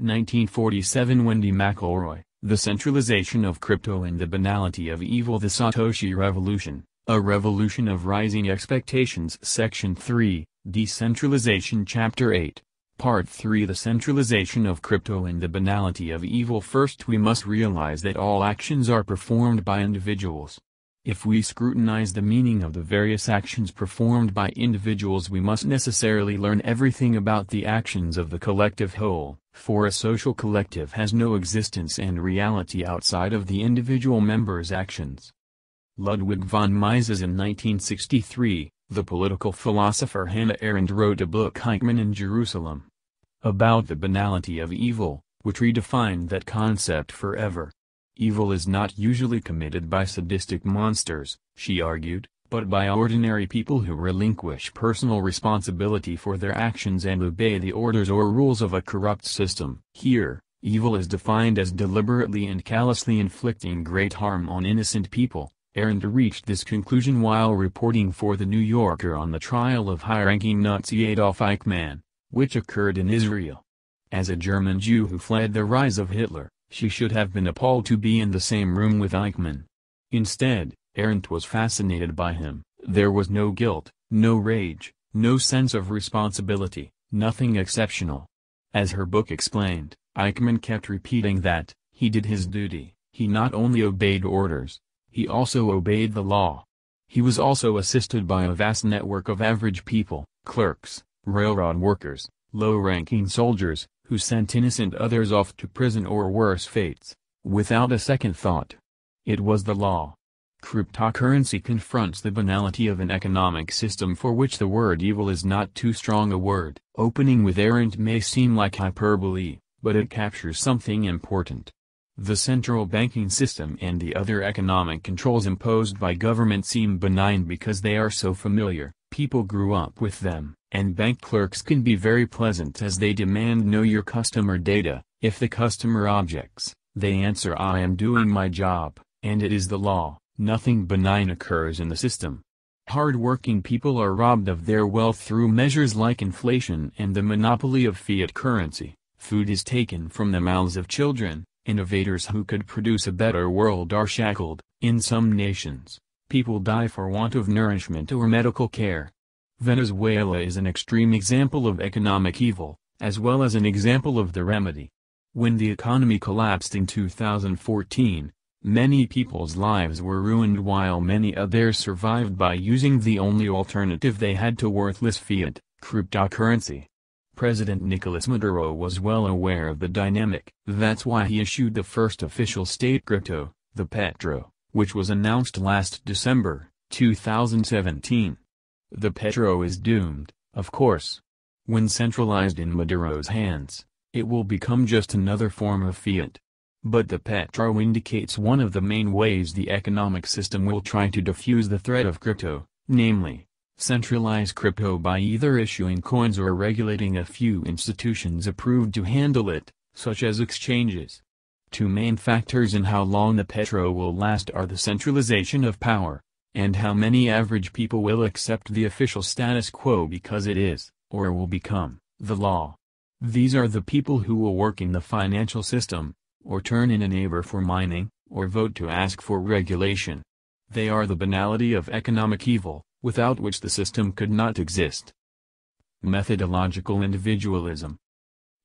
1947 Wendy McElroy, The Centralization of Crypto and the Banality of Evil The Satoshi Revolution, A Revolution of Rising Expectations Section 3, Decentralization Chapter 8 Part 3 The centralization of crypto and the banality of evil First we must realize that all actions are performed by individuals, if we scrutinize the meaning of the various actions performed by individuals we must necessarily learn everything about the actions of the collective whole, for a social collective has no existence and reality outside of the individual member's actions. Ludwig von Mises in 1963, the political philosopher Hannah Arendt wrote a book Eichmann in Jerusalem. About the banality of evil, which redefined that concept forever. Evil is not usually committed by sadistic monsters, she argued, but by ordinary people who relinquish personal responsibility for their actions and obey the orders or rules of a corrupt system. Here, evil is defined as deliberately and callously inflicting great harm on innocent people. Arendt reached this conclusion while reporting for The New Yorker on the trial of high-ranking Nazi Adolf Eichmann, which occurred in Israel. As a German Jew who fled the rise of Hitler, she should have been appalled to be in the same room with Eichmann. Instead, Arendt was fascinated by him. There was no guilt, no rage, no sense of responsibility, nothing exceptional. As her book explained, Eichmann kept repeating that, he did his duty, he not only obeyed orders, he also obeyed the law. He was also assisted by a vast network of average people, clerks, railroad workers, low-ranking soldiers, who sent innocent others off to prison or worse fates, without a second thought. It was the law. Cryptocurrency confronts the banality of an economic system for which the word evil is not too strong a word. Opening with errant may seem like hyperbole, but it captures something important. The central banking system and the other economic controls imposed by government seem benign because they are so familiar, people grew up with them, and bank clerks can be very pleasant as they demand know your customer data, if the customer objects, they answer I am doing my job, and it is the law, nothing benign occurs in the system. Hard-working people are robbed of their wealth through measures like inflation and the monopoly of fiat currency, food is taken from the mouths of children, Innovators who could produce a better world are shackled. In some nations, people die for want of nourishment or medical care. Venezuela is an extreme example of economic evil, as well as an example of the remedy. When the economy collapsed in 2014, many people's lives were ruined while many others survived by using the only alternative they had to worthless fiat, cryptocurrency. President Nicolas Maduro was well aware of the dynamic. That's why he issued the first official state crypto, the Petro, which was announced last December, 2017. The Petro is doomed, of course. When centralized in Maduro's hands, it will become just another form of fiat. But the Petro indicates one of the main ways the economic system will try to defuse the threat of crypto, namely, centralize crypto by either issuing coins or regulating a few institutions approved to handle it, such as exchanges. Two main factors in how long the petro will last are the centralization of power, and how many average people will accept the official status quo because it is, or will become, the law. These are the people who will work in the financial system, or turn in a neighbor for mining, or vote to ask for regulation. They are the banality of economic evil, without which the system could not exist. Methodological individualism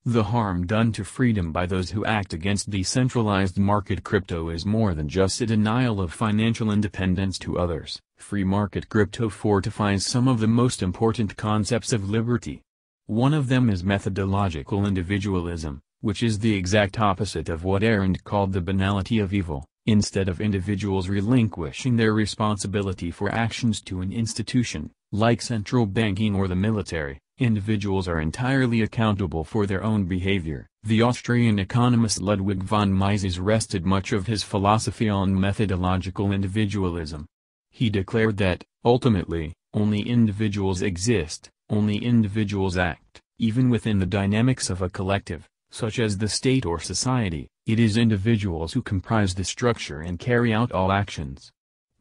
the harm done to freedom by those who act against decentralized market crypto is more than just a denial of financial independence to others. Free market crypto fortifies some of the most important concepts of liberty. One of them is methodological individualism, which is the exact opposite of what Arendt called the banality of evil. Instead of individuals relinquishing their responsibility for actions to an institution, like central banking or the military, individuals are entirely accountable for their own behavior. The Austrian economist Ludwig von Mises rested much of his philosophy on methodological individualism. He declared that, ultimately, only individuals exist, only individuals act, even within the dynamics of a collective, such as the state or society it is individuals who comprise the structure and carry out all actions.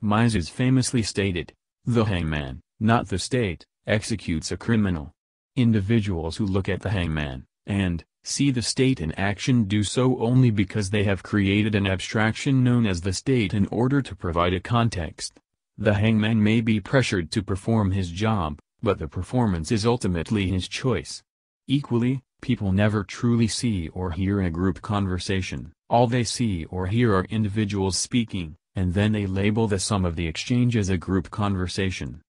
Mises famously stated, the hangman, not the state, executes a criminal. Individuals who look at the hangman, and, see the state in action do so only because they have created an abstraction known as the state in order to provide a context. The hangman may be pressured to perform his job, but the performance is ultimately his choice. Equally, people never truly see or hear a group conversation. All they see or hear are individuals speaking, and then they label the sum of the exchange as a group conversation.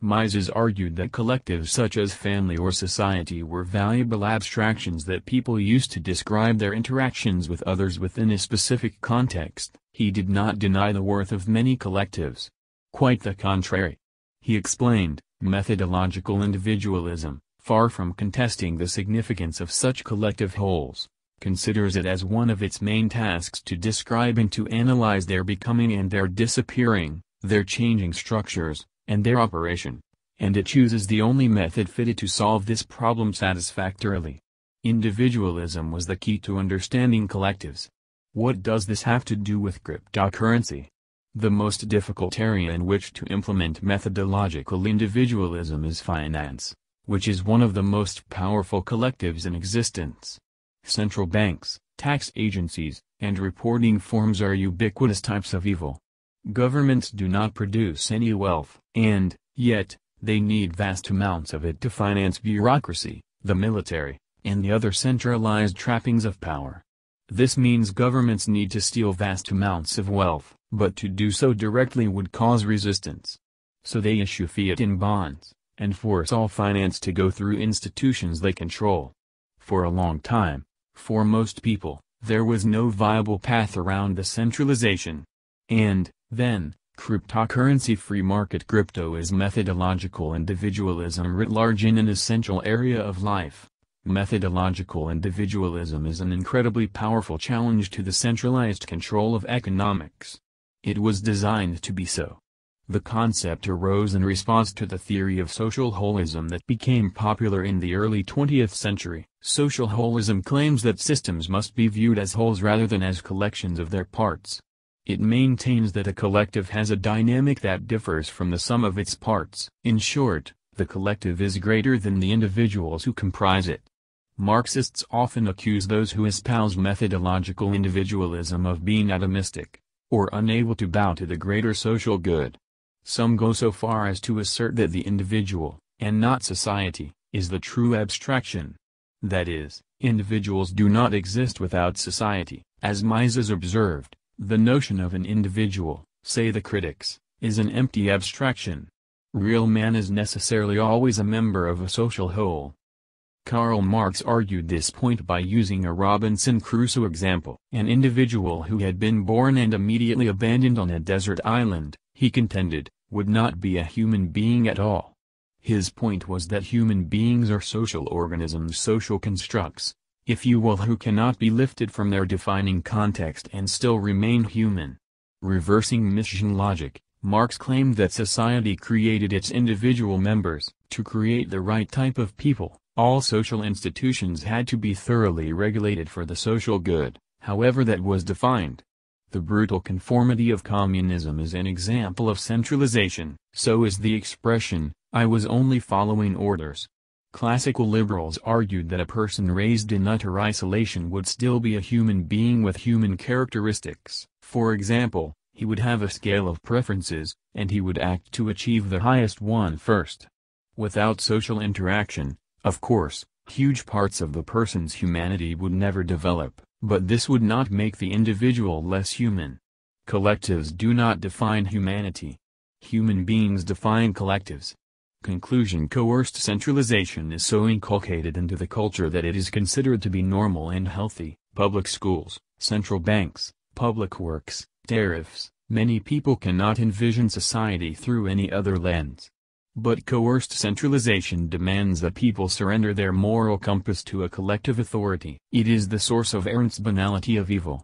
Mises argued that collectives such as family or society were valuable abstractions that people used to describe their interactions with others within a specific context. He did not deny the worth of many collectives. Quite the contrary. He explained, methodological individualism, far from contesting the significance of such collective wholes, considers it as one of its main tasks to describe and to analyze their becoming and their disappearing, their changing structures, and their operation, and it chooses the only method fitted to solve this problem satisfactorily. Individualism was the key to understanding collectives. What does this have to do with cryptocurrency? The most difficult area in which to implement methodological individualism is finance, which is one of the most powerful collectives in existence. Central banks, tax agencies, and reporting forms are ubiquitous types of evil. Governments do not produce any wealth, and, yet, they need vast amounts of it to finance bureaucracy, the military, and the other centralized trappings of power. This means governments need to steal vast amounts of wealth, but to do so directly would cause resistance. So they issue fiat in bonds, and force all finance to go through institutions they control. For a long time, for most people, there was no viable path around the centralization. And, then, cryptocurrency free market crypto is methodological individualism writ large in an essential area of life. Methodological individualism is an incredibly powerful challenge to the centralized control of economics. It was designed to be so. The concept arose in response to the theory of social holism that became popular in the early 20th century. Social holism claims that systems must be viewed as wholes rather than as collections of their parts. It maintains that a collective has a dynamic that differs from the sum of its parts. In short, the collective is greater than the individuals who comprise it. Marxists often accuse those who espouse methodological individualism of being atomistic, or unable to bow to the greater social good. Some go so far as to assert that the individual, and not society, is the true abstraction. That is, individuals do not exist without society, as Mises observed, the notion of an individual, say the critics, is an empty abstraction. Real man is necessarily always a member of a social whole. Karl Marx argued this point by using a Robinson Crusoe example. An individual who had been born and immediately abandoned on a desert island, he contended, would not be a human being at all. His point was that human beings are social organisms social constructs, if you will who cannot be lifted from their defining context and still remain human. Reversing mission logic, Marx claimed that society created its individual members. To create the right type of people, all social institutions had to be thoroughly regulated for the social good, however that was defined. The brutal conformity of communism is an example of centralization, so is the expression, I was only following orders. Classical liberals argued that a person raised in utter isolation would still be a human being with human characteristics. For example, he would have a scale of preferences, and he would act to achieve the highest one first. Without social interaction, of course, huge parts of the person's humanity would never develop. But this would not make the individual less human. Collectives do not define humanity. Human beings define collectives. Conclusion Coerced centralization is so inculcated into the culture that it is considered to be normal and healthy. Public schools, central banks, public works, tariffs, many people cannot envision society through any other lens. But coerced centralization demands that people surrender their moral compass to a collective authority. It is the source of Arendt's banality of evil.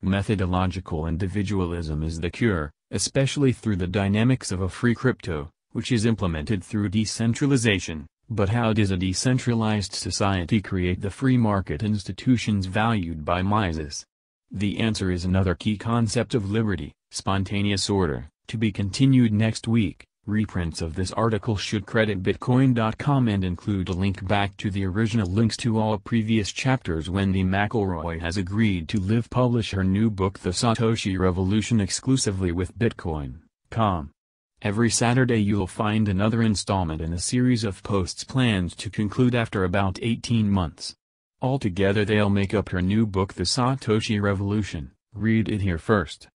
Methodological individualism is the cure, especially through the dynamics of a free crypto, which is implemented through decentralization. But how does a decentralized society create the free market institutions valued by Mises? The answer is another key concept of liberty, spontaneous order, to be continued next week. Reprints of this article should credit Bitcoin.com and include a link back to the original links to all previous chapters Wendy McElroy has agreed to live publish her new book The Satoshi Revolution exclusively with Bitcoin.com. Every Saturday you'll find another installment in a series of posts planned to conclude after about 18 months. Altogether they'll make up her new book The Satoshi Revolution, read it here first.